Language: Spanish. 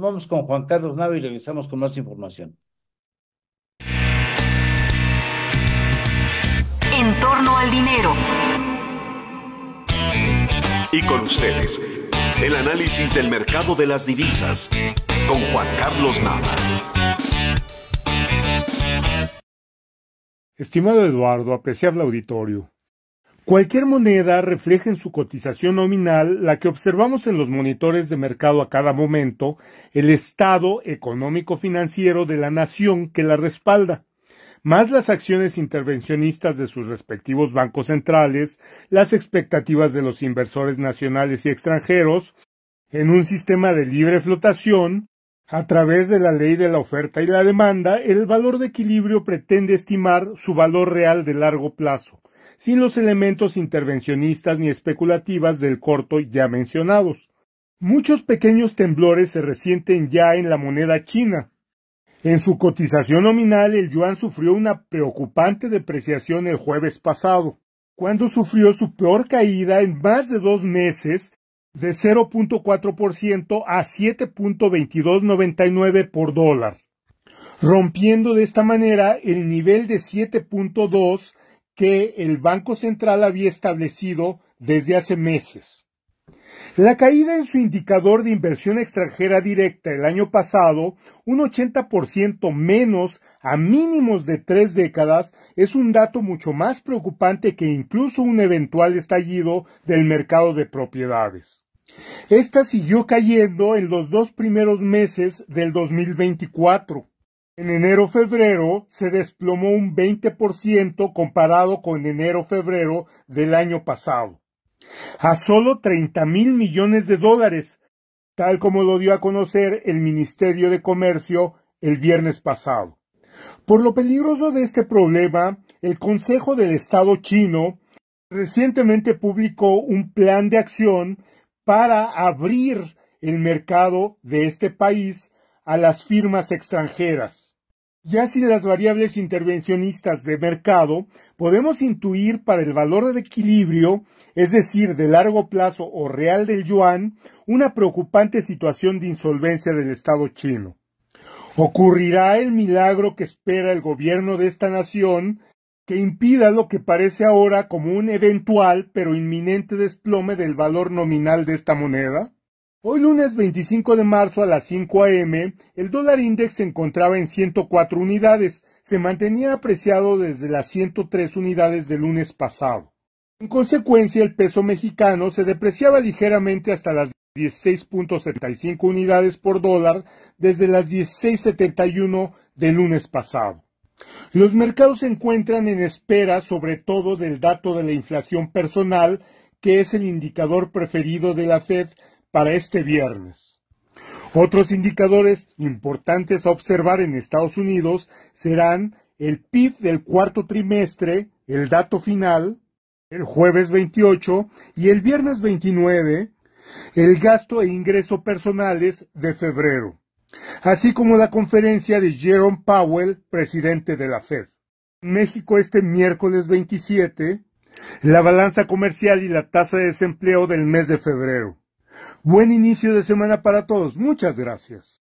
Vamos con Juan Carlos Nava y regresamos con más información. En torno al dinero. Y con ustedes, el análisis del mercado de las divisas con Juan Carlos Nava. Estimado Eduardo, apreciable auditorio, Cualquier moneda refleja en su cotización nominal la que observamos en los monitores de mercado a cada momento, el estado económico financiero de la nación que la respalda, más las acciones intervencionistas de sus respectivos bancos centrales, las expectativas de los inversores nacionales y extranjeros, en un sistema de libre flotación, a través de la ley de la oferta y la demanda, el valor de equilibrio pretende estimar su valor real de largo plazo sin los elementos intervencionistas ni especulativas del corto ya mencionados. Muchos pequeños temblores se resienten ya en la moneda china. En su cotización nominal el yuan sufrió una preocupante depreciación el jueves pasado, cuando sufrió su peor caída en más de dos meses de 0.4% a 7.2299 por dólar, rompiendo de esta manera el nivel de 7.2 que el Banco Central había establecido desde hace meses. La caída en su indicador de inversión extranjera directa el año pasado, un 80% menos a mínimos de tres décadas, es un dato mucho más preocupante que incluso un eventual estallido del mercado de propiedades. Esta siguió cayendo en los dos primeros meses del 2024. En enero-febrero se desplomó un 20% comparado con enero-febrero del año pasado, a solo 30 mil millones de dólares, tal como lo dio a conocer el Ministerio de Comercio el viernes pasado. Por lo peligroso de este problema, el Consejo del Estado chino recientemente publicó un plan de acción para abrir el mercado de este país a las firmas extranjeras. Ya sin las variables intervencionistas de mercado, podemos intuir para el valor de equilibrio, es decir, de largo plazo o real del yuan, una preocupante situación de insolvencia del Estado chino. ¿Ocurrirá el milagro que espera el gobierno de esta nación que impida lo que parece ahora como un eventual pero inminente desplome del valor nominal de esta moneda? Hoy lunes 25 de marzo a las 5 a.m., el dólar index se encontraba en 104 unidades, se mantenía apreciado desde las 103 unidades del lunes pasado. En consecuencia, el peso mexicano se depreciaba ligeramente hasta las 16.75 unidades por dólar desde las 16.71 del lunes pasado. Los mercados se encuentran en espera sobre todo del dato de la inflación personal, que es el indicador preferido de la Fed para este viernes. Otros indicadores importantes a observar en Estados Unidos serán el PIB del cuarto trimestre, el dato final, el jueves 28 y el viernes 29, el gasto e ingreso personales de febrero, así como la conferencia de Jerome Powell, presidente de la Fed. México este miércoles 27, la balanza comercial y la tasa de desempleo del mes de febrero. Buen inicio de semana para todos. Muchas gracias.